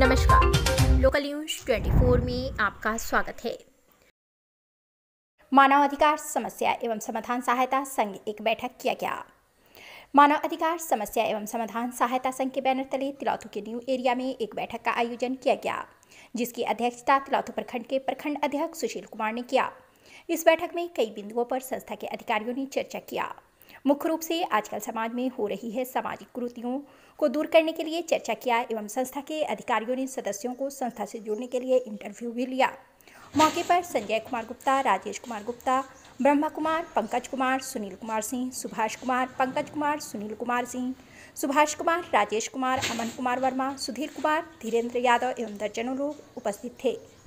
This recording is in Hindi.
नमस्कार लोकल न्यूज 24 में आपका स्वागत है मानव अधिकार समस्या एवं समाधान सहायता संघ एक बैठक किया गया मानव अधिकार समस्या एवं समाधान सहायता संघ के बैनर तले तिलौथू के न्यू एरिया में एक बैठक का आयोजन किया गया जिसकी अध्यक्षता तिलौथू प्रखंड के प्रखंड अध्यक्ष सुशील कुमार ने किया इस बैठक में कई बिंदुओं पर संस्था के अधिकारियों ने चर्चा किया मुख्य रूप से आजकल समाज में हो रही है सामाजिक कुरीतियों को दूर करने के लिए चर्चा किया एवं संस्था के अधिकारियों ने सदस्यों को संस्था से जुड़ने के लिए इंटरव्यू भी लिया मौके पर संजय कुमार गुप्ता राजेश कुमार गुप्ता ब्रह्मा कुमार पंकज कुमार सुनील कुमार सिंह सुभाष कुमार पंकज कुमार सुनील कुमार सिंह सुभाष कुमार राजेश कुमार अमन कुमार वर्मा सुधीर कुमार धीरेन्द्र यादव एवं दर्जनों लोग उपस्थित थे